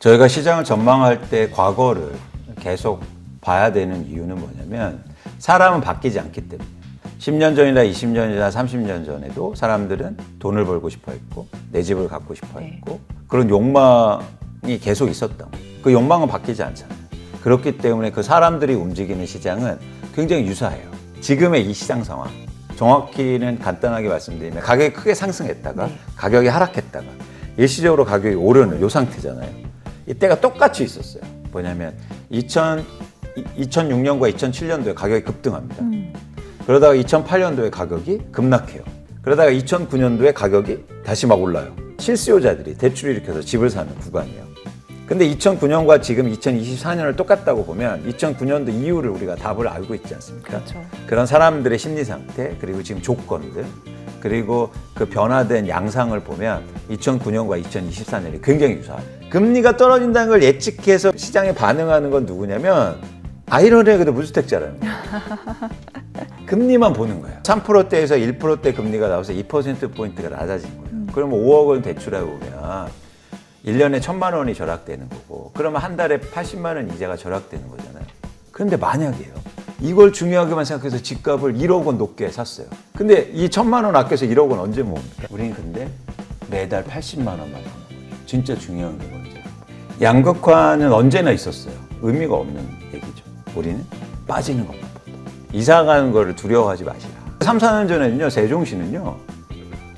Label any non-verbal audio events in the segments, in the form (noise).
저희가 시장을 전망할 때 과거를 계속 봐야 되는 이유는 뭐냐면 사람은 바뀌지 않기 때문에 10년 전이나 20년이나 30년 전에도 사람들은 돈을 벌고 싶어 했고 내 집을 갖고 싶어 네. 했고 네. 그런 욕망이 계속 있었던그 욕망은 바뀌지 않잖아요. 그렇기 때문에 그 사람들이 움직이는 시장은 굉장히 유사해요. 지금의 이 시장 상황. 정확히는 간단하게 말씀드리면 가격이 크게 상승했다가 네. 가격이 하락했다가 일시적으로 가격이 오르는 요 상태잖아요. 이때가 똑같이 있었어요. 뭐냐면 2000, 2006년과 2007년도에 가격이 급등합니다. 음. 그러다가 2008년도에 가격이 급락해요. 그러다가 2009년도에 가격이 다시 막 올라요. 실수요자들이 대출을 일으켜서 집을 사는 구간이에요. 근데 2009년과 지금 2024년을 똑같다고 보면 2009년도 이후를 우리가 답을 알고 있지 않습니까? 그렇죠. 그런 사람들의 심리 상태 그리고 지금 조건들 그리고 그 변화된 양상을 보면 2009년과 2024년이 굉장히 유사합니다. 금리가 떨어진다는 걸 예측해서 시장에 반응하는 건 누구냐면 아이러니하게도 무주택자라는 거예요. (laughs) 금리만 보는 거예요. 3%대에서 1%대 금리가 나와서 2%포인트가 낮아진 거예요. 음. 그러면 5억 원 대출하고 보면 1년에 1천만 원이 절약되는 거고 그러면 한 달에 80만 원 이자가 절약되는 거잖아요. 그런데 만약에요. 이걸 중요하게만 생각해서 집값을 1억 원 높게 샀어요. 근데 이 1천만 원 아껴서 1억 원 언제 모읍니까? 우린 근데 매달 80만 원만 하는 거예요. 진짜 중요한 게 뭐예요? 양극화는 언제나 있었어요. 의미가 없는 얘기죠. 우리는 빠지는 것보다 이사 가는 거를 두려워하지 마시라. 3, 4년 전에는요. 세종시는요.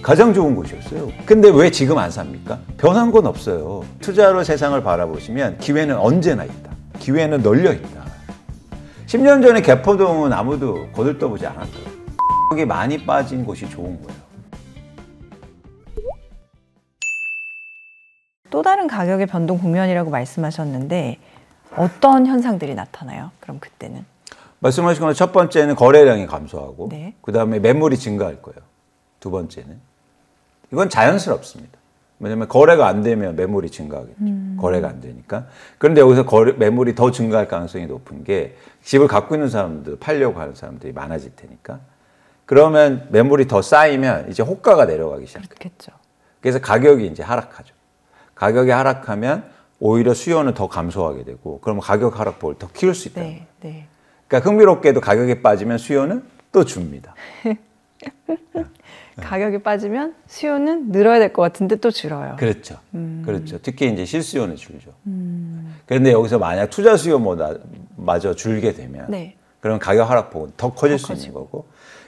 가장 좋은 곳이었어요. 근데 왜 지금 안 삽니까? 변한 건 없어요. 투자로 세상을 바라보시면 기회는 언제나 있다. 기회는 널려 있다. 10년 전에 개포동은 아무도 거들떠보지 않았어요. 여기 많이 빠진 곳이 좋은 거예요. 또 다른 가격의 변동 국면이라고 말씀하셨는데 어떤 현상들이 나타나요? 그럼 그때는? 말씀하신 것처럼 첫 번째는 거래량이 감소하고 네. 그다음에 매물이 증가할 거예요. 두 번째는 이건 자연스럽습니다. 왜냐면 거래가 안 되면 매물이 증가하겠죠. 음. 거래가 안 되니까. 그런데 여기서 거래, 매물이 더 증가할 가능성이 높은 게 집을 갖고 있는 사람들, 팔려고 하는 사람들이 많아질 테니까. 그러면 매물이 더 쌓이면 이제 호가가 내려가기 시작해요. 그렇겠죠. 그래서 가격이 이제 하락하죠. 가격이 하락하면 오히려 수요는 더 감소하게 되고 그러면 가격 하락폭을 더 키울 수 있다. 네, 네. 그러니까 흥미롭게도 가격이 빠지면 수요는 또 줍니다. (laughs) 가격이 빠지면 수요는 늘어야 될 것 같은데 또 줄어요. 그렇죠. 음. 그렇죠. 특히 이제 실수요는 줄죠. 음. 그런데 여기서 만약 투자 수요보다 마저 줄게 되면 네. 그럼 가격 하락폭은 더 커질 더수 커지고. 있는 거고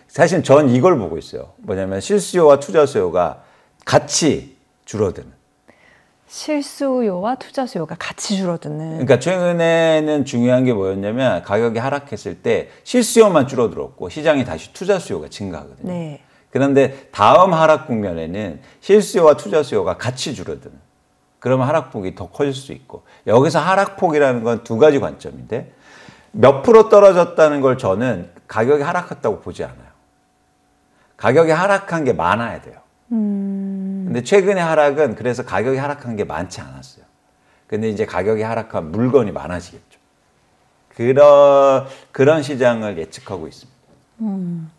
사실 전 이걸 보고 있어요. 뭐냐면 실수요와 투자 수요가 같이 줄어드는. 실수요와 투자 수요가 같이 줄어드는. 그러니까 최근에는 중요한 게 뭐였냐면 가격이 하락했을 때 실수요만 줄어들었고 시장이 다시 투자 수요가 증가하거든요. 네. 그런데 다음 하락 국면에는 실수요와 투자 수요가 같이 줄어드는. 그러면 하락폭이 더 커질 수 있고 여기서 하락폭이라는 건 두 가지 관점인데 몇 프로 떨어졌다는 걸 저는 가격이 하락했다고 보지 않아요. 가격이 하락한 게 많아야 돼요. 음... 근데 최근의 하락은 그래서 가격이 하락한 게 많지 않았어요. 근데 이제 가격이 하락한 물건이 많아지겠죠. 그런 그런 시장을 예측하고 있습니다. 음.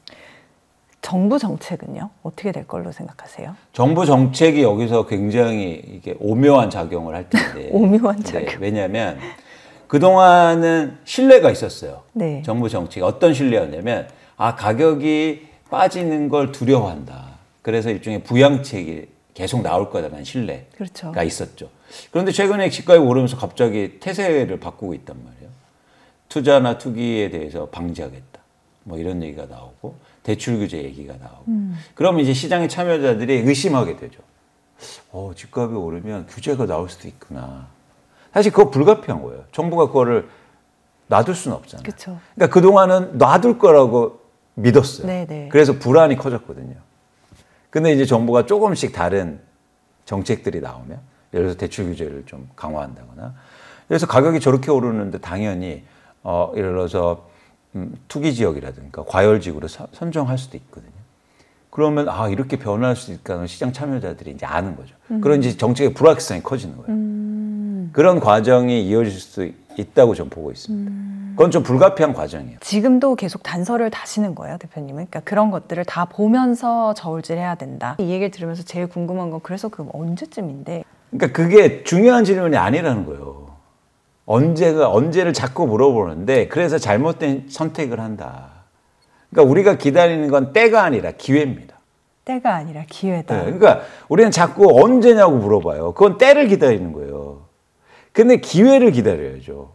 정부 정책은요? 어떻게 될 걸로 생각하세요? 정부 정책이 여기서 굉장히 이게 오묘한 작용을 할 텐데. (laughs) 오묘한 네, 작용. 네, 왜냐하면 그동안은 신뢰가 있었어요. 네. 정부 정책이 어떤 신뢰였냐면 아 가격이 빠지는 걸 두려워한다. 그래서 일종의 부양책이 계속 나올 거다라는 신뢰가 그렇죠. 있었죠. 그런데 최근에 집값이 오르면서 갑자기 태세를 바꾸고 있단 말이에요. 투자나 투기에 대해서 방지하겠다. 뭐 이런 얘기가 나오고 대출 규제 얘기가 나오고. 음. 그면 이제 시장의 참여자들이 의심하게 되죠. 어, 집값이 오르면 규제가 나올 수도 있구나. 사실 그거 불가피한 거예요. 정부가 그거를 놔둘 수는 없잖아요. 그쵸. 그러니까 그동안은 놔둘 거라고 믿었어요. 네네. 네. 그래서 불안이 커졌거든요. 근데 이제 정부가 조금씩 다른 정책들이 나오면 예를 들어서 대출 규제를 좀 강화한다거나 그래서 가격이 저렇게 오르는데 당연히 어 예를 들어서 음, 투기 지역이라든가 그러니까 과열 지구로 선정할 수도 있거든요. 그러면 아 이렇게 변할 수 있다는 시장 참여자들이 이제 아는 거죠. 음. 그런 이제 정책의 불확실성이 커지는 거예요. 음. 그런 과정이 이어질 수 있다고 좀 보고 있습니다. 음... 그건 좀 불가피한 과정이에요. 지금도 계속 단서를 다시는 거예요, 대표님은? 그러니까 그런 것들을 다 보면서 저울질해야 된다. 이 얘기를 들으면서 제일 궁금한 건 그래서 그 언제쯤인데? 그러니까 그게 중요한 질문이 아니라는 거예요. 언제가 언제를 자꾸 물어보는데 그래서 잘못된 선택을 한다. 그러니까 우리가 기다리는 건 때가 아니라 기회입니다. 때가 아니라 기회다. 네, 그러니까 우리는 자꾸 언제냐고 물어봐요. 그건 때를 기다리는 거예요. 근데 기회를 기다려야죠.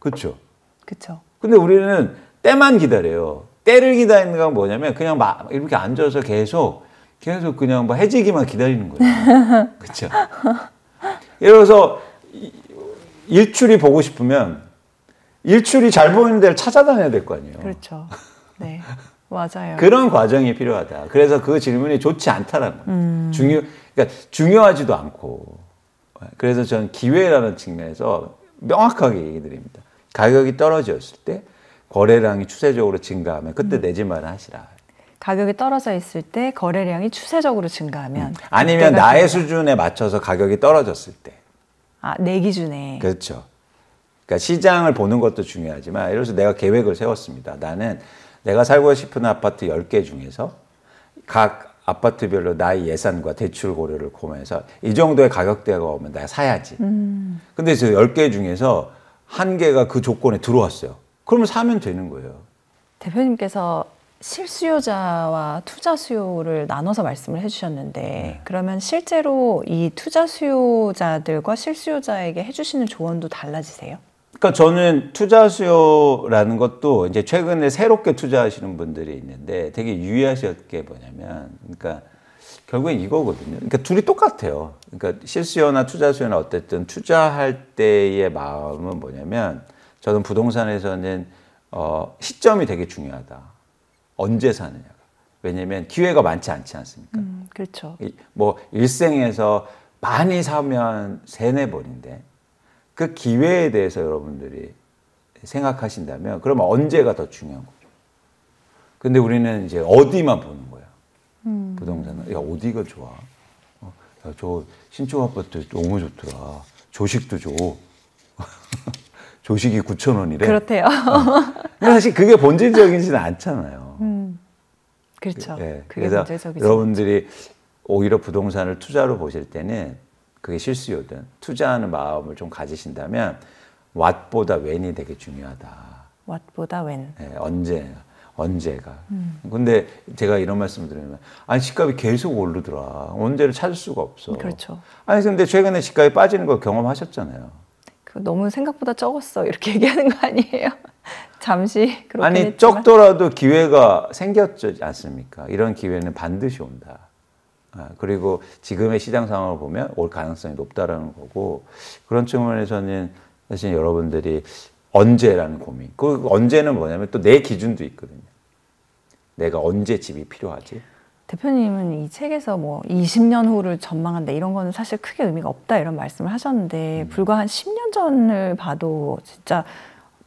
그렇죠? 그렇죠. 근데 우리는 때만 기다려요. 때를 기다리는 건 뭐냐면 그냥 막 이렇게 앉아서 계속 계속 그냥 뭐 해지기만 기다리는 거예요. (laughs) 그렇죠? 예를 들어서 일출이 보고 싶으면 일출이 잘 보이는 데를 찾아다녀야 될 거 아니에요. 그렇죠. 네. 맞아요. 그런 과정이 필요하다. 그래서 그 질문이 좋지 않다라는 거예요. 음. 중요, 그러니까 중요하지도 않고. 그래서 저는 기회라는 측면에서 명확하게 얘기 드립니다. 가격이 떨어졌을 때 거래량이 추세적으로 증가하면 그때 음. 내지 말아 하시라. 가격이 떨어져 있을 때 거래량이 추세적으로 증가하면 음. 아니면 나의 증가. 수준에 맞춰서 가격이 떨어졌을 때. 아, 내 기준에. 그렇죠. 그러니까 시장을 보는 것도 중요하지만 예를 들어서 내가 계획을 세웠습니다. 나는 내가 살고 싶은 아파트 10개 중에서 각 아파트별로 나의 예산과 대출 고려를 고민해서이 정도의 가격대가 오면 내가 사야지. 음. 근데 이제 10개 중에서 한 개가 그 조건에 들어왔어요. 그러면 사면 되는 거예요. 대표님께서 실수요자와 투자 수요를 나눠서 말씀을 해주셨는데 네. 그러면 실제로 이 투자 수요자들과 실수요자에게 해주시는 조언도 달라지세요? 그러니까 저는 투자 수요라는 것도 이제 최근에 새롭게 투자하시는 분들이 있는데 되게 유의하실 게 뭐냐면, 그러니까 결국엔 이거거든요. 그러니까 둘이 똑같아요. 그러니까 실수요나 투자 수요나 어쨌든 투자할 때의 마음은 뭐냐면 저는 부동산에서는 어, 시점이 되게 중요하다. 언제 사느냐. 왜냐면 기회가 많지 않지 않습니까? 음, 그렇죠. 뭐 일생에서 많이 사면 세네 번인데 그 기회에 대해서 여러분들이 생각하신다면 그러면 언제가 더 중요한 거죠. 근데 우리는 이제 어디만 보는 거야. 음. 부동산은 야 어디가 좋아? 어, 야, 저 신축 아파트 너무 좋더라. 조식도 줘. (laughs) 조식이 9천 원이래. 그렇대요. 어. 사실 그게 본질적이지는 않잖아요. 음. 그렇죠. 그, 예. 그게 본질적이죠. 여러분들이 오히려 부동산을 투자로 보실 때는 그게 실수요든 투자하는 마음을 좀 가지신다면 왓보다 웬이 되게 중요하다. 왓보다 웬. 네, 언제 언제가. 음. 근데 제가 이런 말씀을 드리면 아니 집값이 계속 오르더라. 언제를 찾을 수가 없어. 그렇죠. 아니 근데 최근에 집값이 빠지는 걸 경험하셨잖아요. 그 너무 생각보다 적었어 이렇게 (laughs) 얘기하는 거 아니에요? (laughs) 잠시 그렇게 아니 했지만. 적더라도 기회가 생겼지 않습니까? 이런 기회는 반드시 온다. 아, 그리고 지금의 시장 상황을 보면 올 가능성이 높다라는 거고 그런 측면에서는 사실 여러분들이 언제라는 고민. 그 언제는 뭐냐면 또 내 기준도 있거든요. 내가 언제 집이 필요하지? 대표님은 이 책에서 뭐 20년 후를 전망한다 이런 거는 사실 크게 의미가 없다 이런 말씀을 하셨는데 음. 불과 한 10년 전을 봐도 진짜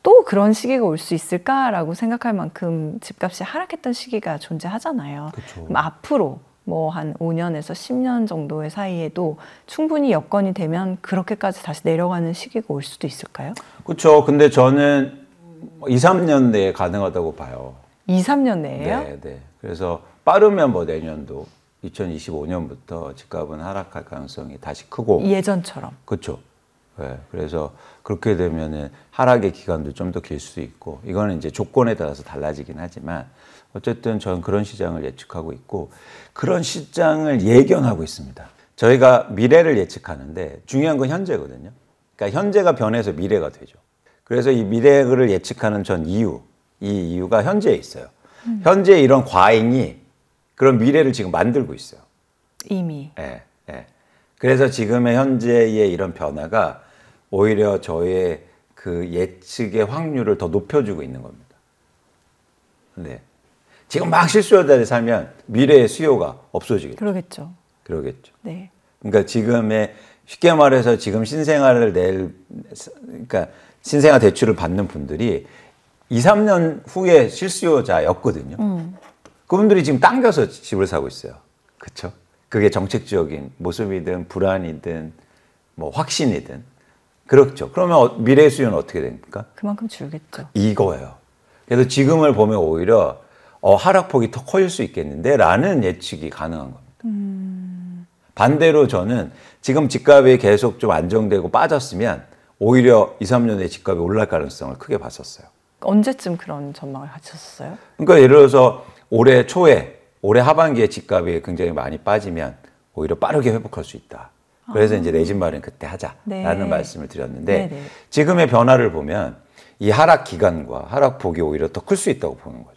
또 그런 시기가 올 수 있을까라고 생각할 만큼 집값이 하락했던 시기가 존재하잖아요. 그럼 앞으로 뭐한 5년에서 10년 정도의 사이에도 충분히 여건이 되면 그렇게까지 다시 내려가는 시기가 올 수도 있을까요? 그렇죠. 근데 저는 2, 뭐 3년 내에 가능하다고 봐요. 2, 3년 내에요? 네, 네. 그래서 빠르면 뭐 내년도 2025년부터 집값은 하락할 가능성이 다시 크고 예전처럼. 그렇죠. 네, 그래서 그렇게 되면은 하락의 기간도 좀 더 길 수도 있고 이거는 이제 조건에 따라서 달라지긴 하지만 어쨌든 저는 그런 시장을 예측하고 있고 그런 시장을 예견하고 있습니다. 저희가 미래를 예측하는데 중요한 건 현재거든요. 그러니까 현재가 변해서 미래가 되죠. 그래서 이 미래를 예측하는 전 이유, 이 이유가 현재에 있어요. 음. 현재 이런 과잉이 그런 미래를 지금 만들고 있어요. 이미. 예, 예. 그래서 지금의 현재의 이런 변화가 오히려 저의 그 예측의 확률을 더 높여주고 있는 겁니다. 네. 지금 막 실수하다 살면 미래의 수요가 없어지겠죠. 그러겠죠. 그러겠죠. 네. 그러니까 지금의 쉽게 말해서 지금 신생아를 낼 그러니까 신생아 대출을 받는 분들이 2, 3년 후에 실수요자였거든요. 음. 그분들이 지금 당겨서 집을 사고 있어요. 그렇죠? 그게 정책적인 모습이든 불안이든 뭐 확신이든 그렇죠. 그러면 어, 미래 수요는 어떻게 됩니까? 그만큼 줄겠죠. 이거예요. 그래서 지금을 보면 오히려 어, 하락폭이 더 커질 수 있겠는데 라는 예측이 가능한 겁니다. 음... 반대로 저는 지금 집값이 계속 좀 안정되고 빠졌으면 오히려 2, 3년에 집값이 올라 가능성을 크게 봤었어요. 언제쯤 그런 전망을 가졌어요? 그러니까 예를 들어서 올해 초에 올해 하반기에 집값이 굉장히 많이 빠지면 오히려 빠르게 회복할 수 있다. 그래서 아. 이제 내 집 마련 그때 하자라는 네. 말씀을 드렸는데 네네. 지금의 변화를 보면 이 하락 기간과 하락 폭이 오히려 더 클 수 있다고 보는 거죠.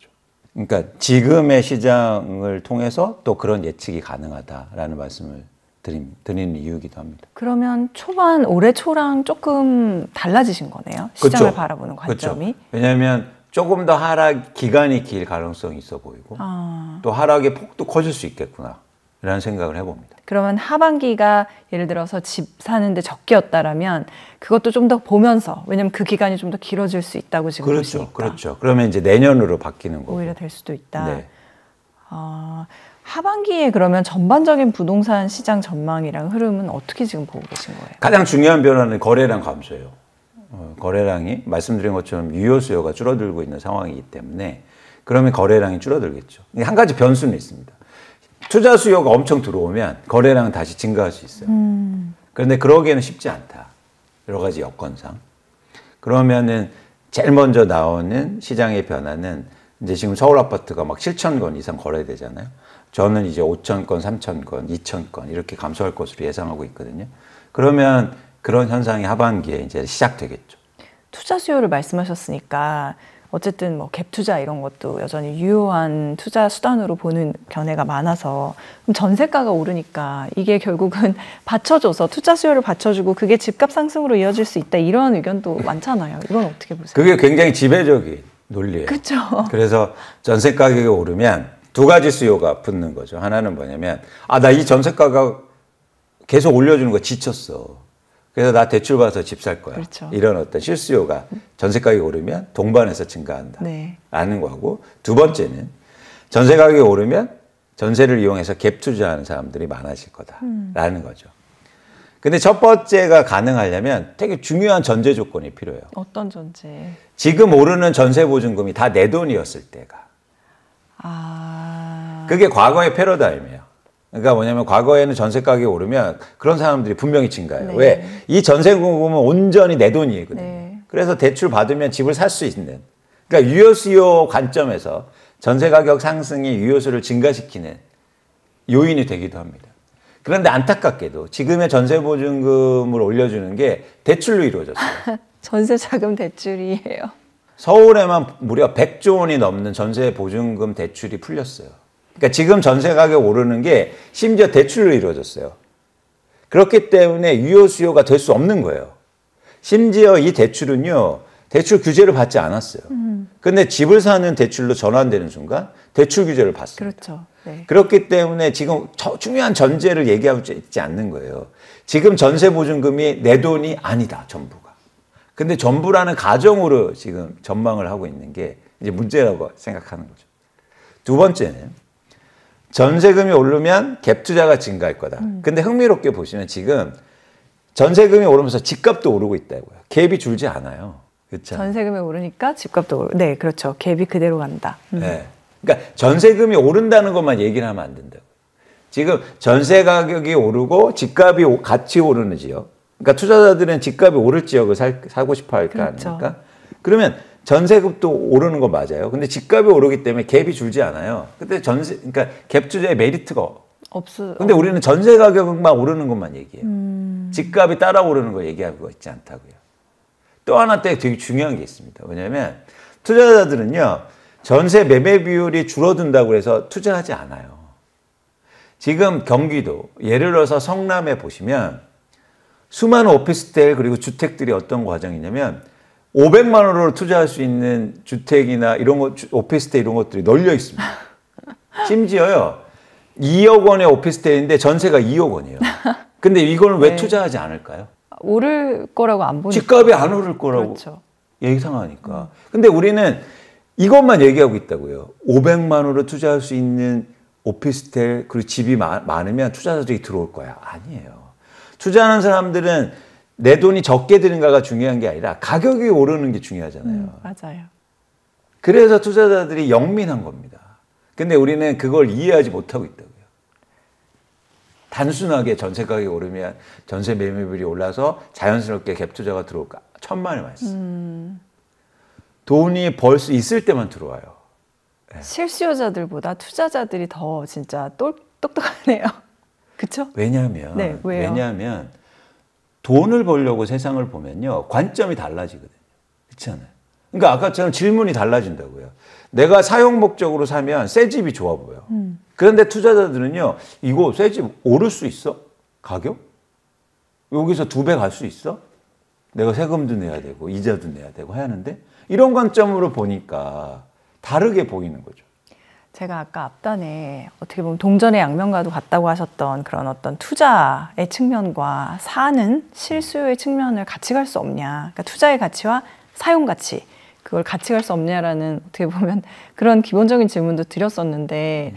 그러니까 지금의 시장을 통해서 또 그런 예측이 가능하다라는 말씀을 드림, 드리는 이유이기도 합니다. 그러면 초반 올해 초랑 조금 달라지신 거네요. 시장을 그쵸. 바라보는 관점이. 그쵸. 왜냐하면 조금 더 하락 기간이 길 가능성이 있어 보이고 아... 또 하락의 폭도 커질 수 있겠구나. 라는 생각을 해봅니다. 그러면 하반기가 예를 들어서 집 사는데 적기였다라면 그것도 좀 더 보면서 왜냐면그 기간이 좀 더 길어질 수 있다고 지금 그렇죠, 보시니까. 그렇죠. 그러면 이제 내년으로 바뀌는 거고 오히려 될 수도 있다. 네. 어, 하반기에 그러면 전반적인 부동산 시장 전망이랑 흐름은 어떻게 지금 보고 계신 거예요? 가장 중요한 변화는 거래량 감소예요. 어, 거래량이 말씀드린 것처럼 유효 수요가 줄어들고 있는 상황이기 때문에 그러면 거래량이 줄어들겠죠. 한 가지 변수는 있습니다. 투자 수요가 엄청 들어오면 거래량은 다시 증가할 수 있어요. 음. 그런데 그러기에는 쉽지 않다. 여러 가지 여건상. 그러면은 제일 먼저 나오는 시장의 변화는 이제 지금 서울 아파트가 막 7천 건 이상 거래되잖아요. 저는 이제 5천 건, 3천 건, 2천 건 이렇게 감소할 것으로 예상하고 있거든요. 그러면 그런 현상이 하반기에 이제 시작되겠죠. 투자 수요를 말씀하셨으니까 어쨌든 뭐 갭 투자 이런 것도 여전히 유효한 투자 수단으로 보는 견해가 많아서 그럼 전세가가 오르니까 이게 결국은 (laughs) 받쳐줘서 투자 수요를 받쳐주고 그게 집값 상승으로 이어질 수 있다 이런 의견도 많잖아요. 이건 어떻게 보세요? 그게 굉장히 지배적인 논리예요. 그렇죠. 그래서 전세 가격이 오르면 두 가지 수요가 붙는 거죠. 하나는 뭐냐면 아 나 이 전세가가 계속 올려주는 거 지쳤어. 그래서 나 대출 받아서 집 살 거야. 그렇죠. 이런 어떤 실수요가 전세 가격이 오르면 동반해서 증가한다. 네. 라는 거고 두 번째는 전세 가격이 오르면 전세를 이용해서 갭 투자하는 사람들이 많아질 거다라는 음. 거죠. 근데 첫 번째가 가능하려면 되게 중요한 전제 조건이 필요해요. 어떤 전제? 지금 오르는 전세 보증금이 다 내 돈이었을 때가. 아. 그게 과거의 패러다임이에요. 그러니까 뭐냐면 과거에는 전세 가격이 오르면 그런 사람들이 분명히 증가해요. 네. 왜? 이 전세 공급은 온전히 내 돈이거든요. 네. 그래서 대출 받으면 집을 살 수 있는. 그러니까 유효수요 관점에서 전세 가격 상승이 유효수를 증가시키는 요인이 되기도 합니다. 그런데 안타깝게도 지금의 전세 보증금을 올려주는 게 대출로 이루어졌어요. (laughs) 전세 자금 대출이에요. 서울에만 무려 100조 원이 넘는 전세 보증금 대출이 풀렸어요. 그러니까 지금 전세 가격 오르는 게 심지어 대출로 이루어졌어요. 그렇기 때문에 유효 수요가 될 수 없는 거예요. 심지어 이 대출은요. 대출 규제를 받지 않았어요. 음. 근데 집을 사는 대출로 전환되는 순간 대출 규제를 받습니다. 그렇죠. 네. 그렇기 때문에 지금 중요한 전제를 얘기하고 있지 않는 거예요. 지금 전세 보증금이 내 돈이 아니다, 전부가. 근데 전부라는 가정으로 지금 전망을 하고 있는 게 이제 문제라고 생각하는 거죠. 두 번째는 전세금이 오르면 갭 투자가 증가할 거다. 음. 근데 흥미롭게 보시면 지금 전세금이 오르면서 집값도 오르고 있다고요. 갭이 줄지 않아요. 그렇죠. 전세금이 오르니까 집값도 오르. 네, 그렇죠. 갭이 그대로 간다. 음. 네. 그러니까 전세금이 오른다는 것만 얘기를 하면 안 된다고. 지금 전세 가격이 오르고 집값이 같이 오르는 지역. 그러니까 투자자들은 집값이 오를 지역을 살, 사고 싶어 할거 그렇죠. 아닙니까? 그러면 전세급도 오르는 거 맞아요. 근데 집값이 오르기 때문에 갭이 줄지 않아요. 근데 전세 그러니까 갭 투자의 메리트가 없어. 근데 우리는 전세 가격만 오르는 것만 얘기해요. 음... 집값이 따라 오르는 거 얘기하고 있지 않다고요. 또 하나 때 되게 중요한 게 있습니다. 왜냐하면 투자자들은요 전세 매매 비율이 줄어든다고 해서 투자하지 않아요. 지금 경기도 예를 들어서 성남에 보시면 수많은 오피스텔 그리고 주택들이 어떤 과정이냐면 500만 원으로 투자할 수 있는 주택이나 이런 것, 오피스텔 이런 것들이 널려 있습니다. (laughs) 심지어요, 2억 원의 오피스텔인데 전세가 2억 원이에요. 근데 이걸 왜 네. 투자하지 않을까요? 오를 거라고 안 보니까. 집값이 안 오를 거라고 그렇죠. 예상하니까. 근데 우리는 이것만 얘기하고 있다고요. 500만 원으로 투자할 수 있는 오피스텔 그리고 집이 많, 많으면 투자자들이 들어올 거야. 아니에요. 투자하는 사람들은 내 돈이 적게 드는가가 중요한 게 아니라 가격이 오르는 게 중요하잖아요. 음, 맞아요. 그래서 투자자들이 영민한 겁니다. 근데 우리는 그걸 이해하지 못하고 있다고요. 단순하게 전세 가격이 오르면 전세 매매비율이 올라서 자연스럽게 갭 투자가 들어올까? 천만의 말씀. 음. 돈이 벌 수 있을 때만 들어와요. 네. 실수요자들보다 투자자들이 더 진짜 똑, 똑똑하네요. (laughs) 그렇 왜냐하면 네, 왜냐하면 돈을 벌려고 세상을 보면요. 관점이 달라지거든요. 그렇않아요 그러니까 아까처럼 질문이 달라진다고요. 내가 사용 목적으로 사면 새 집이 좋아 보여. 음. 그런데 투자자들은요. 이거 새집 오를 수 있어? 가격? 여기서 두 배 갈 수 있어? 내가 세금도 내야 되고 이자도 내야 되고 하는데 이런 관점으로 보니까 다르게 보이는 거죠. 제가 아까 앞단에 어떻게 보면 동전의 양면과도 같다고 하셨던 그런 어떤 투자의 측면과 사는 실수요의 측면을 같이 갈 수 없냐. 그러니까 투자의 가치와 사용 가치. 그걸 같이 갈 수 없냐라는 어떻게 보면 (laughs) 그런 기본적인 질문도 드렸었는데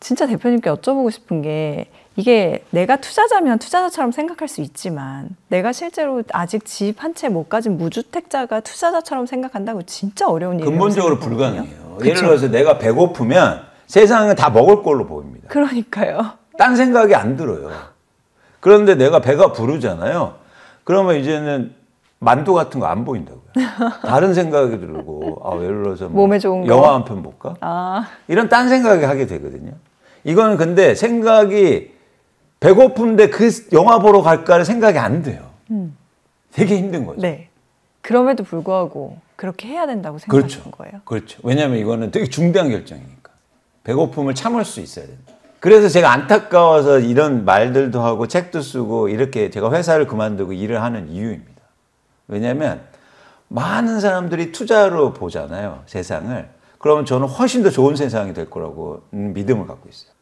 진짜 대표님께 여쭤보고 싶은 게 이게 내가 투자자면 투자자처럼 생각할 수 있지만 내가 실제로 아직 집 한 채 못 가진 무주택자가 투자자처럼 생각한다고 진짜 어려운 일이에요. 근본적으로 불가능해요. 그쵸. 예를 들어서 내가 배고프면 세상에 다 먹을 걸로 보입니다. 그러니까요. 딴 생각이 안 들어요. 그런데 내가 배가 부르잖아요. 그러면 이제는 만두 같은 거 안 보인다고요. 다른 생각이 들고, 아, 예를 들어서 뭐 몸에 좋은 영화 한 편 볼까? 아. 이런 딴 생각이 하게 되거든요. 이건 근데 생각이 배고픈데 그 영화 보러 갈까를 생각이 안 돼요. 음. 되게 힘든 거죠. 네. 그럼에도 불구하고 그렇게 해야 된다고 생각하는 그렇죠. 거예요. 그렇죠. 왜냐하면 이거는 되게 중대한 결정이니까 배고픔을 참을 수 있어야 된다. 그래서 제가 안타까워서 이런 말들도 하고 책도 쓰고 이렇게 제가 회사를 그만두고 일을 하는 이유입니다. 왜냐하면 많은 사람들이 투자로 보잖아요 세상을. 그러면 저는 훨씬 더 좋은 세상이 될 거라고 믿음을 갖고 있어요.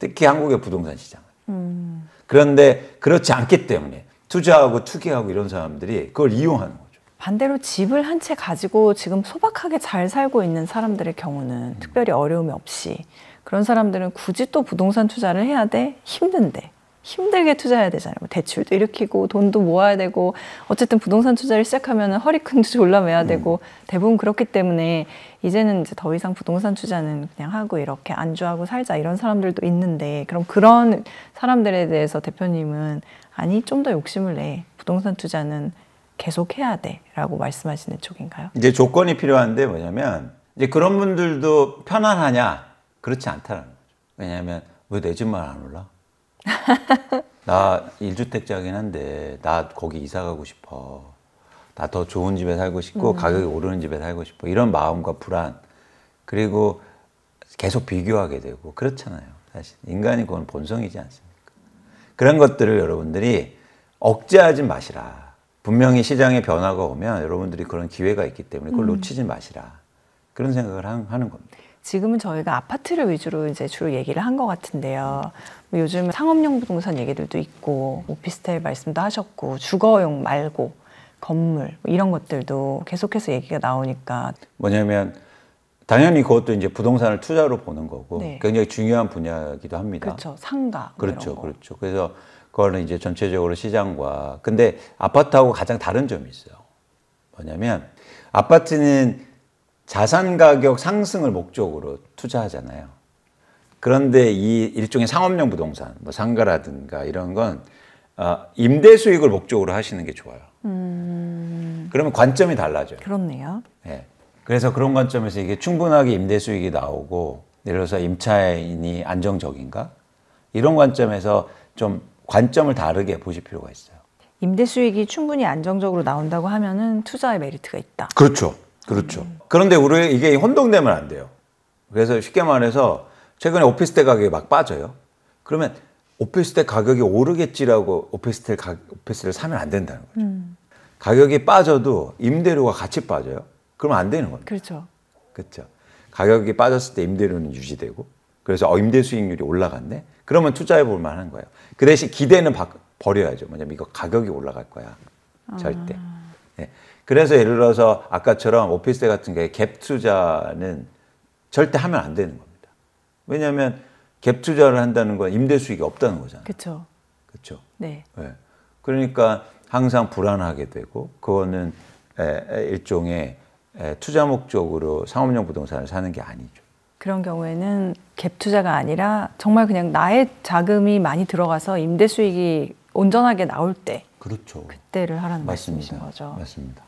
특히 한국의 부동산 시장. 음. 그런데 그렇지 않기 때문에 투자하고 투기하고 이런 사람들이 그걸 이용하는 거예요. 반대로 집을 한 채 가지고 지금 소박하게 잘 살고 있는 사람들의 경우는 음. 특별히 어려움이 없이 그런 사람들은 굳이 또 부동산 투자를 해야 돼? 힘든데. 힘들게 투자해야 되잖아요. 뭐 대출도 일으키고 돈도 모아야 되고 어쨌든 부동산 투자를 시작하면 허리큰도 졸라매야 음. 되고 대부분 그렇기 때문에 이제는 이제 더 이상 부동산 투자는 그냥 하고 이렇게 안주하고 살자 이런 사람들도 있는데 그럼 그런 사람들에 대해서 대표님은 아니 좀 더 욕심을 내 부동산 투자는 계속 해야 돼라고 말씀하시는 쪽인가요? 이제 조건이 필요한데 뭐냐면 이제 그런 분들도 편안하냐 그렇지 않다는 거죠. 왜냐하면 왜 내 집만 안 올라? (laughs) 나 1주택자긴 한데 나 거기 이사 가고 싶어. 나 더 좋은 집에 살고 싶고 음. 가격이 오르는 집에 살고 싶어. 이런 마음과 불안 그리고 계속 비교하게 되고 그렇잖아요. 사실 인간이 그건 본성이지 않습니까? 그런 것들을 여러분들이 억제하지 마시라. 분명히 시장의 변화가 오면 여러분들이 그런 기회가 있기 때문에 그걸 음. 놓치지 마시라. 그런 생각을 하는 겁니다. 지금은 저희가 아파트를 위주로 이제 주로 얘기를 한 것 같은데요. 뭐 요즘 상업용 부동산 얘기들도 있고 오피스텔 뭐 말씀도 하셨고 주거용 말고 건물 뭐 이런 것들도 계속해서 얘기가 나오니까 뭐냐면 당연히 그것도 이제 부동산을 투자로 보는 거고 네. 굉장히 중요한 분야이기도 합니다. 그렇죠. 상가 그렇죠. 그렇죠. 그래서 그거는 이제 전체적으로 시장과 근데 아파트하고 가장 다른 점이 있어요. 뭐냐면 아파트는 자산 가격 상승을 목적으로 투자하잖아요. 그런데 이 일종의 상업용 부동산, 뭐 상가라든가 이런 건 어, 임대 수익을 목적으로 하시는 게 좋아요. 음... 그러면 관점이 달라져요. 그렇네요. 네. 그래서 그런 관점에서 이게 충분하게 임대 수익이 나오고 예를 들어서 임차인이 안정적인가 이런 관점에서 좀 관점을 다르게 보실 필요가 있어요. 임대 수익이 충분히 안정적으로 나온다고 하면은 투자의 메리트가 있다. 그렇죠. 그렇죠. 음. 그런데 우리 이게 혼동되면 안 돼요. 그래서 쉽게 말해서 최근에 오피스텔 가격이 막 빠져요. 그러면 오피스텔 가격이 오르겠지라고 오피스텔 가, 오피스텔을 사면 안 된다는 거죠. 음. 가격이 빠져도 임대료가 같이 빠져요. 그러면 안 되는 겁니다. 그렇죠. 그렇죠. 가격이 빠졌을 때 임대료는 유지되고 그래서 어 임대 수익률이 올라갔네. 그러면 투자해 볼 만한 거예요. 그 대신 기대는 바, 버려야죠. 왜냐면 이거 가격이 올라갈 거야. 절대. 아... 네. 그래서 예를 들어서 아까처럼 오피스텔 같은 게 갭 투자는 절대 하면 안 되는 겁니다. 왜냐하면 갭 투자를 한다는 건 임대 수익이 없다는 거잖아요. 그렇죠. 그렇죠. 네. 네. 그러니까 항상 불안하게 되고 그거는 에, 일종의 에, 투자 목적으로 상업용 부동산을 사는 게 아니죠. 그런 경우에는 갭 투자가 아니라 정말 그냥 나의 자금이 많이 들어가서 임대 수익이 온전하게 나올 때 그렇죠. 그때를 하라는 맞습니다. 말씀이신 거죠. 맞습니다.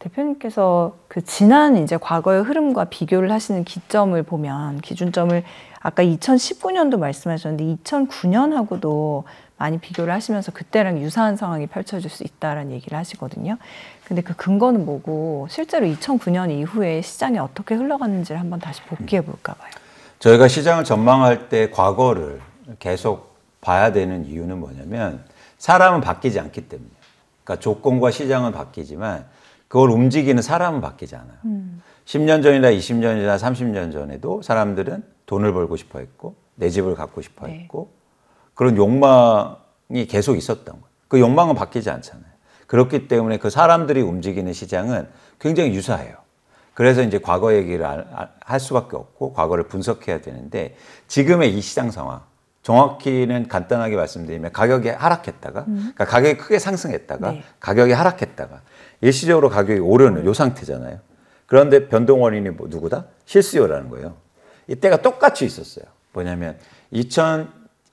대표님께서 그 지난 이제 과거의 흐름과 비교를 하시는 기점을 보면 기준점을 아까 2019년도 말씀하셨는데 2009년하고도 많이 비교를 하시면서 그때랑 유사한 상황이 펼쳐질 수 있다라는 얘기를 하시거든요. 근데 그 근거는 뭐고 실제로 2009년 이후에 시장이 어떻게 흘러갔는지를 한번 다시 복기해 볼까 봐요. 저희가 시장을 전망할 때 과거를 계속 봐야 되는 이유는 뭐냐면 사람은 바뀌지 않기 때문이에요. 그러니까 조건과 시장은 바뀌지만 그걸 움직이는 사람은 바뀌지 않아요. 음. 10년 전이나 20년이나 30년 전에도 사람들은 돈을 벌고 싶어 했고 내 집을 갖고 싶어 했고 네. 그런 욕망이 계속 있었던 거예요. 그 욕망은 바뀌지 않잖아요. 그렇기 때문에 그 사람들이 움직이는 시장은 굉장히 유사해요. 그래서 이제 과거 얘기를 할 수밖에 없고 과거를 분석해야 되는데 지금의 이 시장 상황 정확히는 간단하게 말씀드리면 가격이 하락했다가 음. 그러니까 가격이 크게 상승했다가 네. 가격이 하락했다가 일시적으로 가격이 오르는 요 상태잖아요. 그런데 변동 원인이 뭐 누구다? 실수요라는 거예요. 이때가 똑같이 있었어요. 뭐냐면 2000,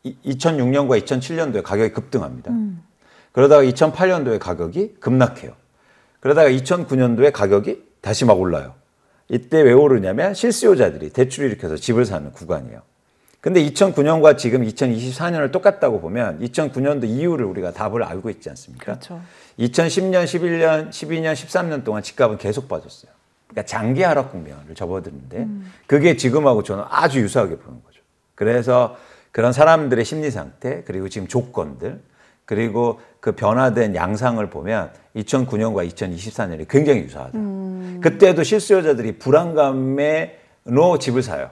2006년과 2007년도에 가격이 급등합니다. 음. 그러다가 2008년도에 가격이 급락해요. 그러다가 2009년도에 가격이 다시 막 올라요. 이때 왜 오르냐면 실수요자들이 대출을 일으켜서 집을 사는 구간이에요. 근데 2009년과 지금 2024년을 똑같다고 보면 2009년도 이후를 우리가 답을 알고 있지 않습니까? 그렇죠. 2010년, 11년, 12년, 13년 동안 집값은 계속 빠졌어요. 그러니까 장기 하락 국면을 접어드는데 음. 그게 지금하고 저는 아주 유사하게 보는 거죠. 그래서 그런 사람들의 심리 상태 그리고 지금 조건들 그리고 그 변화된 양상을 보면 2009년과 2024년이 굉장히 유사하다. 음. 그때도 실수요자들이 불안감에로 집을 사요.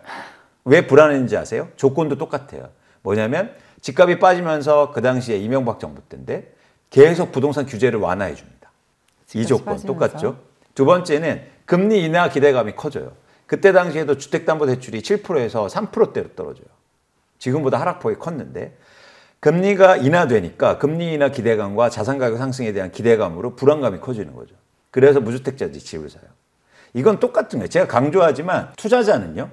왜 불안했는지 아세요? 조건도 똑같아요. 뭐냐면 집값이 빠지면서 그 당시에 이명박 정부 때인데 계속 부동산 규제를 완화해 줍니다. 이 조건 빠지면서. 똑같죠. 두 번째는 금리 인하 기대감이 커져요. 그때 당시에도 주택담보대출이 7%에서 3%대로 떨어져요. 지금보다 하락폭이 컸는데 금리가 인하되니까 금리 인하 기대감과 자산가격 상승에 대한 기대감으로 불안감이 커지는 거죠. 그래서 무주택자 들이 집을 사요. 이건 똑같은 거예요. 제가 강조하지만 투자자는요.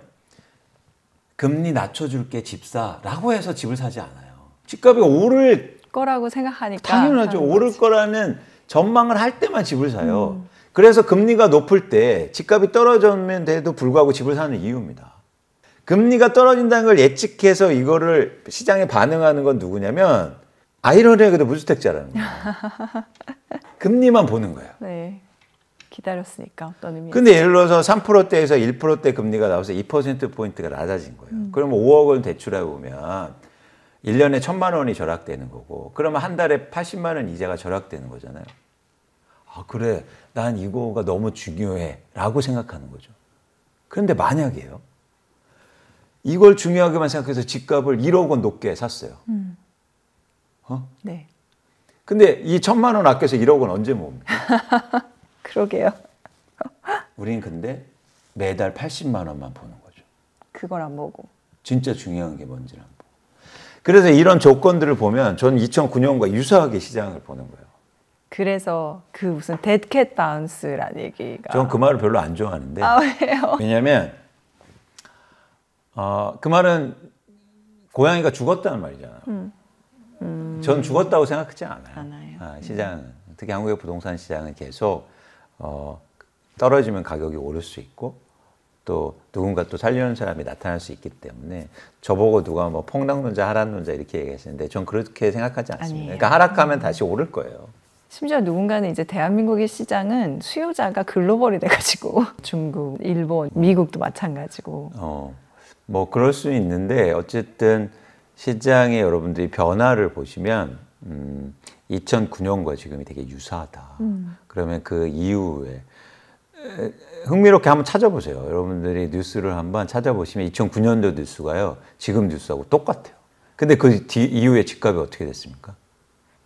금리 낮춰줄게 집사라고 해서 집을 사지 않아요. 집값이 오를 거라고 생각하니까 당연하죠. 오를 거라는 전망을 할 때만 집을 사요. 음. 그래서 금리가 높을 때 집값이 떨어졌면 돼도 불구하고 집을 사는 이유입니다. 금리가 떨어진다는 걸 예측해서 이거를 시장에 반응하는 건 누구냐면 아이러니하게도 무주택자라는 거예요. (laughs) 금리만 보는 거예요. 네. 기다렸으니까 어떤 의미? 근데 예를 들어서 3%대에서 1%대 금리가 나와서 2%포인트가 낮아진 거예요. 음. 그러면 5억 원 대출해 보면 1년에 1천만 원이 절약되는 거고 그러면 한 달에 80만 원 이자가 절약되는 거잖아요. 아 그래 난 이거가 너무 중요해 라고 생각하는 거죠. 그런데 만약에요. 이걸 중요하게만 생각해서 집값을 1억 원 높게 샀어요. 음. 어? 네. 근데 이 천만 원 아껴서 1억 원 언제 모읍니까? (laughs) 그러게요. 우린 근데 매달 80만 원만 보는 거죠. 그걸 안 보고. 진짜 중요한 게 뭔지를 안 보고. 그래서 이런 조건들을 보면 전 2009년과 유사하게 시장을 보는 거예요. 그래서 그 무슨 데드캣 바운스란 얘기가 전 그 말을 별로 안 좋아하는데 아, 왜요? 왜냐면 어, 그 말은 고양이가 죽었다는 말이잖아요. 음. 음. 전 죽었다고 생각하지 않아요. 않아요. 아, 시장은 음. 특히 한국의 부동산 시장은 계속 어, 떨어지면 가격이 오를 수 있고 또 누군가 또 살려는 사람이 나타날 수 있기 때문에 저보고 누가 뭐폭락론자 하락론자 이렇게 얘기하시는데 전 그렇게 생각하지 않습니다. 아니에요. 그러니까 하락하면 다시 오를 거예요. 심지어 누군가는 이제 대한민국의 시장은 수요자가 글로벌이 돼가지고 (laughs) 중국, 일본, 미국도 마찬가지고. 어, 뭐 그럴 수 있는데 어쨌든 시장의 여러분들이 변화를 보시면 음, 2009년과 지금이 되게 유사하다. 음. 그러면 그 이후에 흥미롭게 한번 찾아보세요. 여러분들이 뉴스를 한번 찾아보시면 2009년도 뉴스가요. 지금 뉴스하고 똑같아요. 근데 그 뒤, 이후에 집값이 어떻게 됐습니까?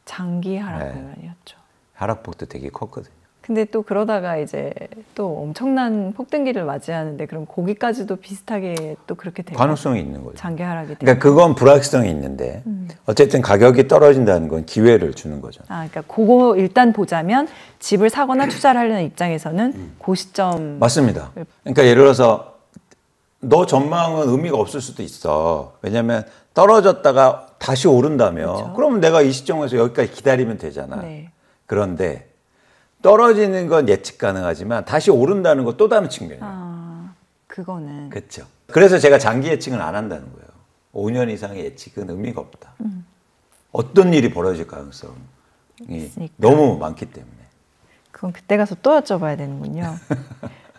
장기 하락폭이었죠. 네. 하락폭도 되게 컸거든요. 근데 또 그러다가 이제 또 엄청난 폭등기를 맞이하는데 그럼 고기까지도 비슷하게 또 그렇게 되는 가능성이 있는 거죠. 장기 하락이. 그러니까 그건 불확실성이 있는데 음. 어쨌든 가격이 떨어진다는 건 기회를 주는 거죠. 아, 그러니까 그거 일단 보자면 집을 사거나 투자를 하려는 입장에서는 음. 고시점. 그 맞습니다. 그러니까 예를 들어서 너 전망은 의미가 없을 수도 있어. 왜냐하면 떨어졌다가 다시 오른다면 그렇죠. 그러면 내가 이 시점에서 여기까지 기다리면 되잖아. 네. 그런데 떨어지는 건 예측 가능하지만 다시 오른다는 건 또 다른 측면이에요. 아, 그거는. 그렇죠. 그래서 제가 장기 예측은 안 한다는 거예요. 5년 이상의 예측은 의미가 없다. 음. 어떤 일이 벌어질 가능성이 있으니까. 너무 많기 때문에. 그건 그때 가서 또 여쭤봐야 되는군요. (laughs)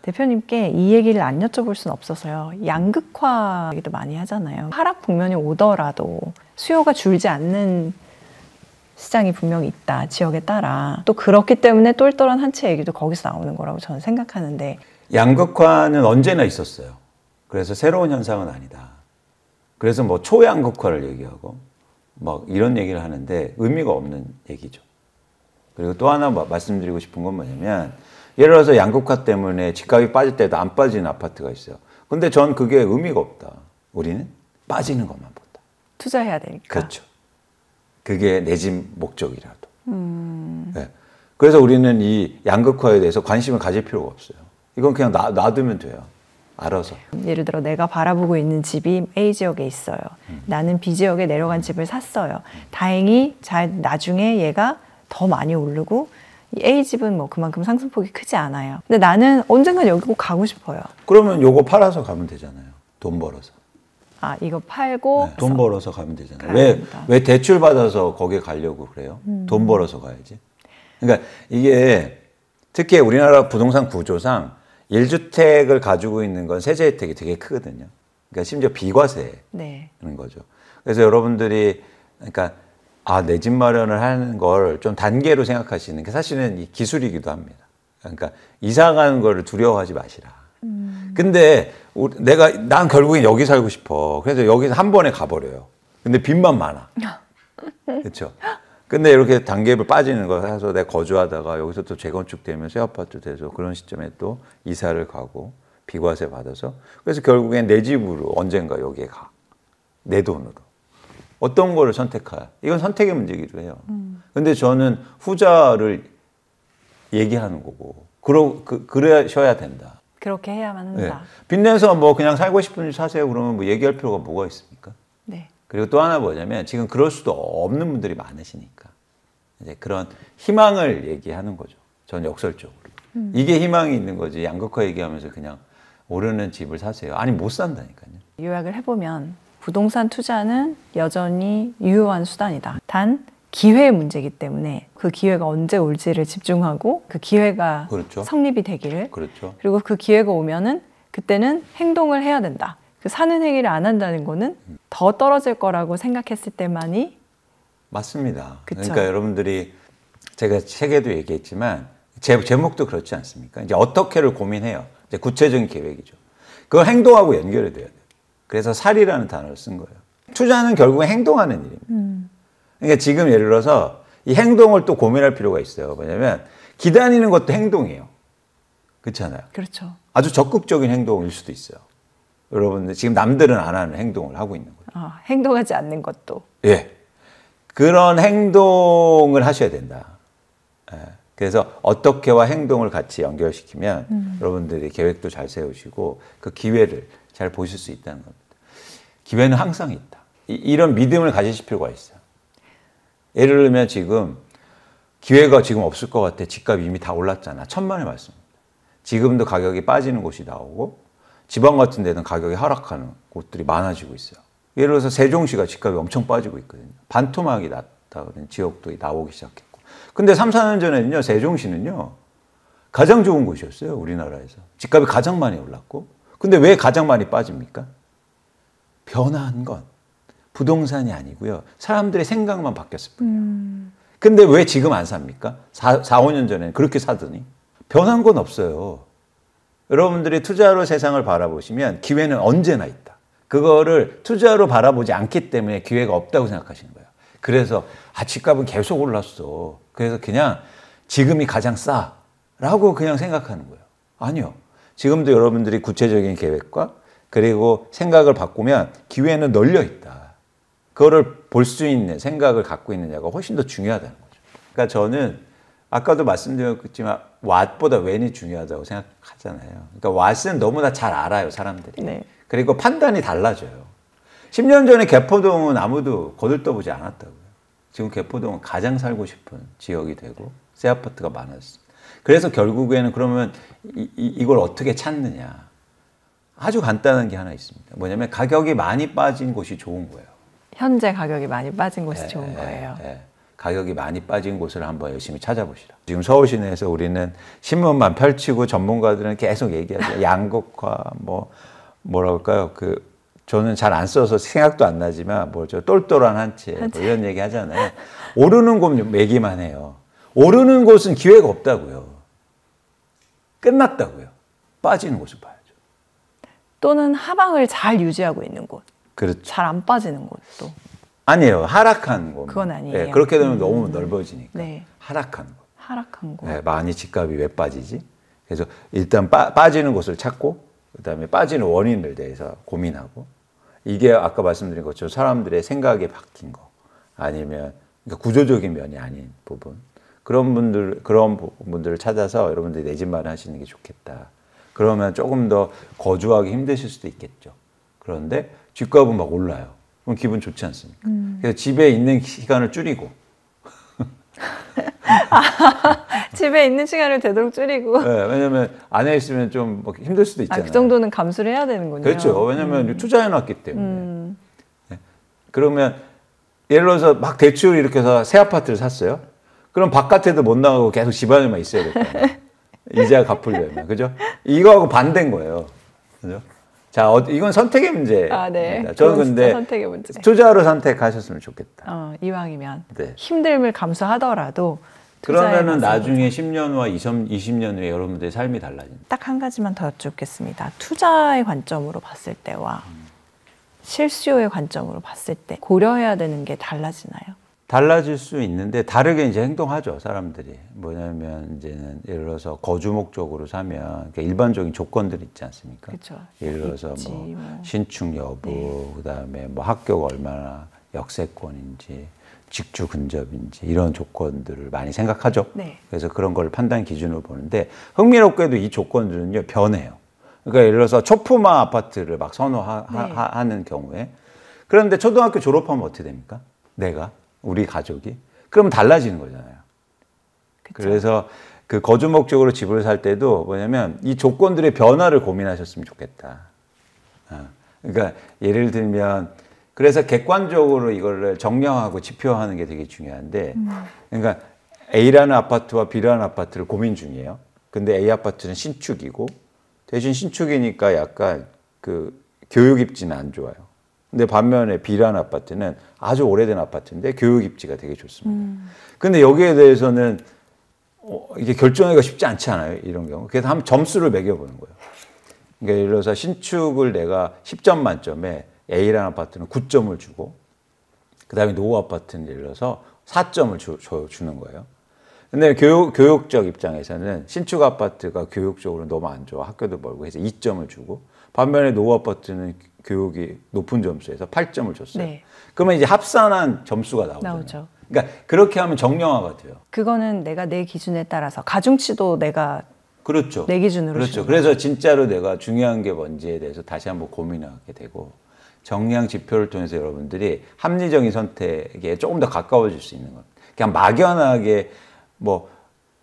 대표님께 이 얘기를 안 여쭤볼 순 없어서요. 양극화 얘기도 많이 하잖아요. 하락 국면이 오더라도 수요가 줄지 않는 시장이 분명히 있다. 지역에 따라. 또 그렇기 때문에 똘똘한 한 채 얘기도 거기서 나오는 거라고 저는 생각하는데 양극화는 언제나 있었어요. 그래서 새로운 현상은 아니다. 그래서 뭐 초양극화를 얘기하고 막 이런 얘기를 하는데 의미가 없는 얘기죠. 그리고 또 하나 말씀드리고 싶은 건 뭐냐면 예를 들어서 양극화 때문에 집값이 빠질 때도 안 빠지는 아파트가 있어요. 근데 전 그게 의미가 없다. 우리는 빠지는 것만 본다. 투자해야 되니까. 그렇죠. 그게 내 집 목적이라도. 음... 네. 그래서 우리는 이 양극화에 대해서 관심을 가질 필요가 없어요. 이건 그냥 놔, 놔두면 돼요. 알아서. 예를 들어 내가 바라보고 있는 집이 A 지역에 있어요. 음. 나는 B 지역에 내려간 집을 샀어요. 다행히 잘 나중에 얘가 더 많이 오르고 A집은 뭐 그만큼 상승폭이 크지 않아요. 근데 나는 언젠간 여기 고 가고 싶어요. 그러면 요거 팔아서 가면 되잖아요. 돈 벌어서. 아, 이거 팔고 네, 돈 벌어서 가면 되잖아요. 왜 왜 대출 받아서 거기에 가려고 그래요? 음. 돈 벌어서 가야지. 그러니까 이게 특히 우리나라 부동산 구조상 1주택을 가지고 있는 건 세제 혜택이 되게 크거든요. 그러니까 심지어 비과세라는 네. 거죠. 그래서 여러분들이 그러니까 아, 내 집 마련을 하는 걸 좀 단계로 생각하시는 게 사실은 이 기술이기도 합니다. 그러니까 이사 가는 거를 두려워하지 마시라. 음. 근데 내가 난 결국엔 여기 살고 싶어. 그래서 여기서 한 번에 가버려요. 근데 빚만 많아. (laughs) 그렇죠. 근데 이렇게 단계를 빠지는 걸 해서 내가 거주하다가 여기서 또 재건축되면 새 아파트 돼서 그런 시점에 또 이사를 가고 비과세 받아서 그래서 결국엔 내 집으로 언젠가 여기에 가. 내 돈으로. 어떤 거를 선택할 이건 선택의 문제기도 해요. 음. 근데 저는 후자를 얘기하는 거고 그러 그, 그러셔야 된다. 그렇게 해야만 한다. 네. 빚내서 뭐 그냥 살고 싶은 집 사세요 그러면 뭐 얘기할 필요가 뭐가 있습니까? 네. 그리고 또 하나 뭐냐면 지금 그럴 수도 없는 분들이 많으시니까 이제 그런 희망을 얘기하는 거죠. 전 역설적으로 음. 이게 희망이 있는 거지 양극화 얘기하면서 그냥 오르는 집을 사세요. 아니 못 산다니까요. 요약을 해보면 부동산 투자는 여전히 유효한 수단이다. 단 기회의 문제이기 때문에 그 기회가 언제 올지를 집중하고 그 기회가 그렇죠. 성립이 되기를 그렇죠. 그리고 그 기회가 오면은 그때는 행동을 해야 된다. 그 사는 행위를 안 한다는 거는 더 떨어질 거라고 생각했을 때만이 맞습니다. 그쵸? 그러니까 여러분들이 제가 책에도 얘기했지만 제, 제목도 그렇지 않습니까? 이제 어떻게를 고민해요. 이제 구체적인 계획이죠. 그걸 행동하고 연결이 돼야 돼요. 그래서 살이라는 단어를 쓴 거예요. 투자는 결국은 행동하는 일입니다. 음. 그러니까 지금 예를 들어서 이 행동을 또 고민할 필요가 있어요. 왜냐면 기다리는 것도 행동이에요. 그렇잖아요. 그렇죠. 아주 적극적인 행동일 수도 있어요. 여러분들 지금 남들은 안 하는 행동을 하고 있는 거예요. 아, 행동하지 않는 것도. 예. 그런 행동을 하셔야 된다. 예. 그래서 어떻게와 행동을 같이 연결시키면 음. 여러분들이 계획도 잘 세우시고 그 기회를 잘 보실 수 있다는 겁니다. 기회는 항상 있다. 이, 런 믿음을 가지실 필요가 있어요. 예를 들면 지금 기회가 지금 없을 것 같아. 집값이 이미 다 올랐잖아. 천만의 말씀입니다. 지금도 가격이 빠지는 곳이 나오고 지방 같은 데는 가격이 하락하는 곳들이 많아지고 있어요. 예를 들어서 세종시가 집값이 엄청 빠지고 있거든요. 반토막이 났다는 지역도 나오기 시작했고. 근데 3, 4년 전에는요, 세종시는요, 가장 좋은 곳이었어요, 우리나라에서. 집값이 가장 많이 올랐고, 근데 왜 가장 많이 빠집니까? 변화한 건 부동산이 아니고요. 사람들의 생각만 바뀌었을 뿐이에요. 음. 근데 왜 지금 안 삽니까? 4, 5년 전에는 그렇게 사더니. 변한 건 없어요. 여러분들이 투자로 세상을 바라보시면 기회는 언제나 있다. 그거를 투자로 바라보지 않기 때문에 기회가 없다고 생각하시는 거예요. 그래서 아 집값은 계속 올랐어. 그래서 그냥 지금이 가장 싸라고 그냥 생각하는 거예요. 아니요. 지금도 여러분들이 구체적인 계획과 그리고 생각을 바꾸면 기회는 널려 있다. 그거를 볼 수 있는 생각을 갖고 있느냐가 훨씬 더 중요하다는 거죠. 그러니까 저는 아까도 말씀드렸지만 왓보다 웬이 중요하다고 생각하잖아요. 그러니까 왓은 너무나 잘 알아요, 사람들이. 네. 그리고 판단이 달라져요. 10년 전에 개포동은 아무도 거들떠보지 않았다고요. 지금 개포동은 가장 살고 싶은 지역이 되고 새 아파트가 많았어요. 그래서 결국에는 그러면 이, 이걸 어떻게 찾느냐. 아주 간단한 게 하나 있습니다. 뭐냐면 가격이 많이 빠진 곳이 좋은 거예요. 현재 가격이 많이 빠진 곳이 네, 좋은 예, 거예요. 네, 가격이 많이 빠진 곳을 한번 열심히 찾아보시라. 지금 서울 시내에서 우리는 신문만 펼치고 전문가들은 계속 얘기하죠. (laughs) 양극화 뭐 뭐라 그럴까요? 그 저는 잘 안 써서 생각도 안 나지만 뭐죠 똘똘한 한채 뭐 이런 얘기 하잖아요. 오르는 곳 얘기만 해요. 오르는 곳은 기회가 없다고요. 끝났다고요. 빠지는 곳을 봐야죠. 또는 하방을 잘 유지하고 있는 곳. 그렇죠. 잘 안 빠지는 곳도. 아니에요. 하락한 곳. 그건 아니에요. 네, 그렇게 되면 음. 너무 넓어지니까. 네. 하락한 곳. 하락한 곳. 네, 많이 집값이 왜 빠지지? 그래서 일단 빠, 지는 곳을 찾고 그다음에 빠지는 원인을 대해서 고민하고 이게 아까 말씀드린 것처럼 사람들의 생각이 바뀐 거 아니면 그러니까 구조적인 면이 아닌 부분 그런 분들 그런 분들을 찾아서 여러분들이 내집 마련하시는 게 좋겠다. 그러면 조금 더 거주하기 힘드실 수도 있겠죠. 그런데 집값은 막 올라요. 그럼 기분 좋지 않습니까? 음. 그래서 집에 있는 시간을 줄이고 (laughs) 아, 집에 있는 시간을 되도록 줄이고. 네, 왜냐면 안에 있으면 좀 뭐 힘들 수도 있잖아요. 아, 그 정도는 감수를 해야 되는군요. 그렇죠. 왜냐면 음. 투자해놨기 때문에. 음. 네. 그러면 예를 들어서 막 대출 이렇게 해서 새 아파트를 샀어요. 그럼 바깥에도 못 나가고 계속 집 안에만 있어야 될거예 (laughs) 이자 갚으려면. 그죠? 이거하고 반대인 거예요. 그죠? 자, 어, 이건 선택의 문제 아, 네. 저는 근데 선택의 문제. 투자로 선택하셨으면 좋겠다. 어, 이왕이면 네. 힘듦을 감수하더라도 그러면은 나중에 10년과 20, 년 후에 여러분들의 삶이 달라진다. 딱 한 가지만 더 여쭙겠습니다. 투자의 관점으로 봤을 때와 음. 실수요의 관점으로 봤을 때 고려해야 되는 게 달라지나요? 달라질 수 있는데 다르게 이제 행동하죠 사람들이 뭐냐면 이제는 예를 들어서 거주 목적으로 사면 그러니까 일반적인 조건들 있지 않습니까? 그쵸. 예를 들어서 있지, 뭐, 뭐, 신축 여부 네. 그다음에 뭐 학교가 얼마나 역세권인지 직주 근접인지 이런 조건들을 많이 생각하죠. 네. 그래서 그런 걸 판단 기준으로 보는데 흥미롭게도 이 조건들은요 변해요. 그러니까 예를 들어서 초품화 아파트를 막 선호하는 네. 경우에 그런데 초등학교 졸업하면 어떻게 됩니까? 내가 우리 가족이 그럼 달라지는 거잖아요. 그쵸. 그래서 그 거주 목적으로 집을 살 때도 뭐냐면 이 조건들의 변화를 고민하셨으면 좋겠다. 어. 그러니까 예를 들면 그래서 객관적으로 이거를 정량하고 지표하는게 되게 중요한데 음. 그러니까 A라는 아파트와 B라는 아파트를 고민 중이에요. 근데 A 아파트는 신축이고 대신 신축이니까 약간 그 교육 입지는 안 좋아요. 근데 반면에 비란 아파트는 아주 오래된 아파트인데 교육 입지가 되게 좋습니다. 음. 근데 여기에 대해서는 어, 이게 결정하기가 쉽지 않지 않아요. 이런 경우. 그래서 한번 점수를 매겨보는 거예요. 그러니까 예를 들어서 신축을 내가 10점 만점에 A라는 아파트는 9점을 주고 그다음에 노후 아파트는 예를 들어서 4점을 주, 주, 주는 거예요. 근데 교육, 교육적 입장에서는 신축 아파트가 교육적으로 너무 안 좋아. 학교도 멀고 해서 2점을 주고 반면에 노후 아파트는 교육이 높은 점수에서 8점을 줬어요. 네. 그러면 이제 합산한 점수가 나오잖아요. 나오죠. 그러니까 그렇게 하면 정량화 가돼요 그거는 내가 내 기준에 따라서 가중치도 내가 그렇죠. 내 기준으로 그렇죠. 그래서 진짜로 내가 중요한 게 뭔지에 대해서 다시 한번 고민하게 되고 정량 지표를 통해서 여러분들이 합리적인 선택에 조금 더 가까워질 수 있는 것. 그냥 막연하게 뭐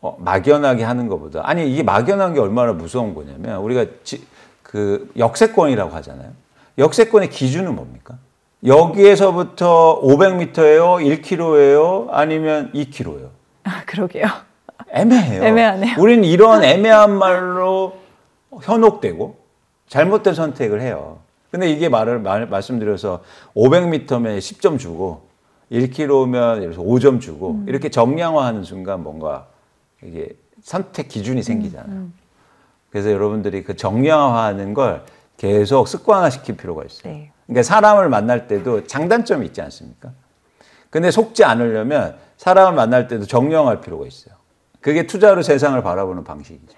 어, 막연하게 하는 것보다 아니 이게 막연한 게 얼마나 무서운 거냐면 우리가 지, 그 역세권이라고 하잖아요. 역세권의 기준은 뭡니까? 여기에서부터 500m예요? 1km예요? 아니면 2km예요? 아, 그러게요. 애매해요. 애매하네요. 우리는 이런 애매한 말로 현혹되고 잘못된 선택을 해요. 근데 이게 말을 말, 말씀드려서 500m면 10점 주고 1km면 5점 주고 음. 이렇게 정량화하는 순간 뭔가 이게 선택 기준이 음, 생기잖아요. 음, 음. 그래서 여러분들이 그 정량화하는 걸 계속 습관화시킬 필요가 있어요. 네. 그러니까 사람을 만날 때도 장단점이 있지 않습니까? 근데 속지 않으려면 사람을 만날 때도 정령할 필요가 있어요. 그게 투자로 세상을 바라보는 방식이죠.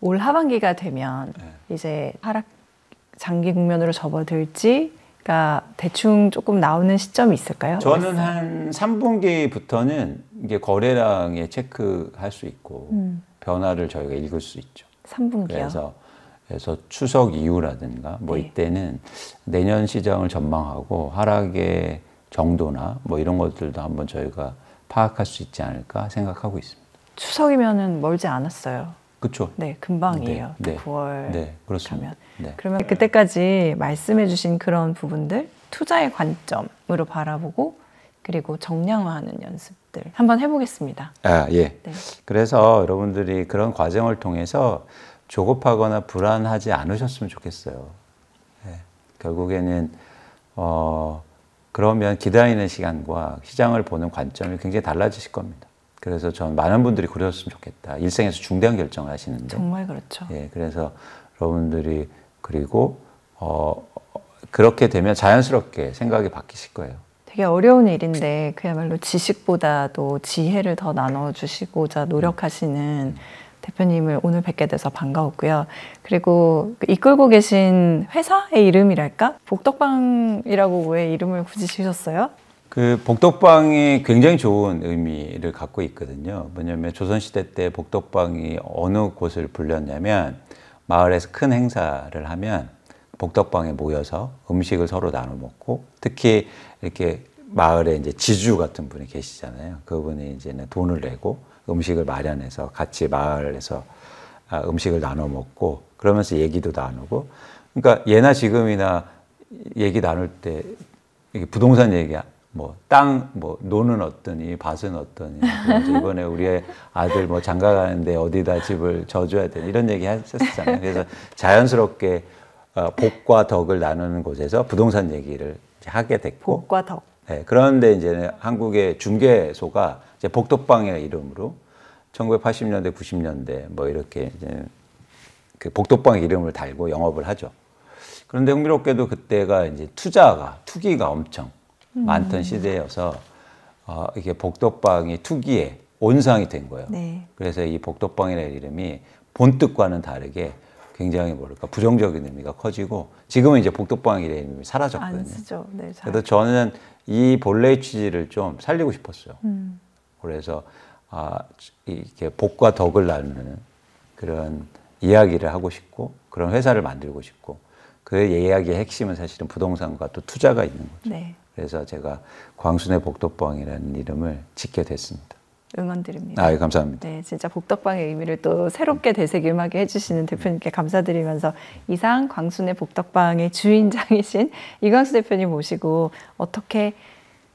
올 하반기가 되면 네. 이제 하락 장기 국면으로 접어들지 대충 조금 나오는 시점이 있을까요? 저는 한 3분기부터는 이게 거래량에 체크할 수 있고 음. 변화를 저희가 읽을 수 있죠. 3분기요. 그래서 그래서 추석 이후라든가 뭐 네. 이때는 내년 시장을 전망하고 하락의 정도나 뭐 이런 것들도 한번 저희가 파악할 수 있지 않을까 생각하고 있습니다. 추석이면은 멀지 않았어요. 그렇죠. 네, 금방이에요. 네, 그 네, 9월 네, 그렇습니다. 가면. 네. 그러면 그때까지 말씀해주신 그런 부분들 투자의 관점으로 바라보고 그리고 정량화하는 연습들 한번 해보겠습니다. 아 예. 네. 그래서 여러분들이 그런 과정을 통해서 조급하거나 불안하지 않으셨으면 좋겠어요. 네. 결국에는 어, 그러면 기다리는 시간과 시장을 보는 관점이 굉장히 달라지실 겁니다. 그래서 전 많은 분들이 그러셨으면 좋겠다. 일생에서 중대한 결정을 하시는데 정말 그렇죠. 예, 그래서 여러분들이 그리고 어, 그렇게 되면 자연스럽게 생각이 바뀌실 거예요. 되게 어려운 일인데 그야말로 지식보다도 지혜를 더 나눠 주시고자 노력하시는 음. 대표님을 오늘 뵙게 돼서 반가웠고요. 그리고 그 이끌고 계신 회사의 이름이랄까? 복덕방이라고 왜 이름을 굳이 지으셨어요? 그 복덕방이 굉장히 좋은 의미를 갖고 있거든요. 뭐냐면 조선시대 때 복덕방이 어느 곳을 불렸냐면 마을에서 큰 행사를 하면 복덕방에 모여서 음식을 서로 나눠 먹고 특히 이렇게 마을에 이제 지주 같은 분이 계시잖아요. 그분이 이제 돈을 내고 음식을 마련해서 같이 마을에서 아, 음식을 나눠 먹고 그러면서 얘기도 나누고 그러니까 예나 지금이나 얘기 나눌 때 부동산 얘기 뭐 땅뭐 뭐 노는 어떠니 밭은 어떠니 이번에 우리 아들 뭐 장가 가는데 어디다 집을 져줘야 되니 이런 얘기 했었잖아요 그래서 자연스럽게 어, 복과 덕을 나누는 곳에서 부동산 얘기를 하게 됐고 복과 덕 예, 그런데 이제 한국의 중개소가 이제 복덕방의 이름으로 1980년대, 90년대 뭐 이렇게 이제 그 복덕방 의 이름을 달고 영업을 하죠. 그런데 흥미롭게도 그때가 이제 투자가 투기가 엄청 음. 많던 시대여서 어, 이게 복덕방이 투기에 온상이 된 거예요. 네. 그래서 이 복덕방이라는 이름이 본뜻과는 다르게 굉장히 뭐랄까 부정적인 의미가 커지고 지금은 이제 복덕방학이라 의미 사라졌거든요. 안 쓰죠. 네, 그래서 저는 이 본래의 취지를 좀 살리고 싶었어요. 음. 그래서 아, 이렇게 복과 덕을 나누는 그런 이야기를 하고 싶고 그런 회사를 만들고 싶고 그 이야기의 핵심은 사실은 부동산과 또 투자가 있는 거죠. 네. 그래서 제가 광순의 복덕방이라는 이름을 짓게 됐습니다. 응원드립니다. 아, 예, 감사합니다. 네, 진짜 복덕방의 의미를 또 새롭게 되새김하게 해주시는 대표님께 감사드리면서 이상 광순의 복덕방의 주인장이신 (laughs) 이광수 대표님 모시고 어떻게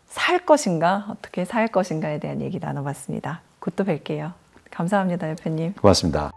살 것인가, 어떻게 살 것인가에 대한 얘기 나눠봤습니다. 곧 또 뵐게요. 감사합니다, 대표님. 고맙습니다.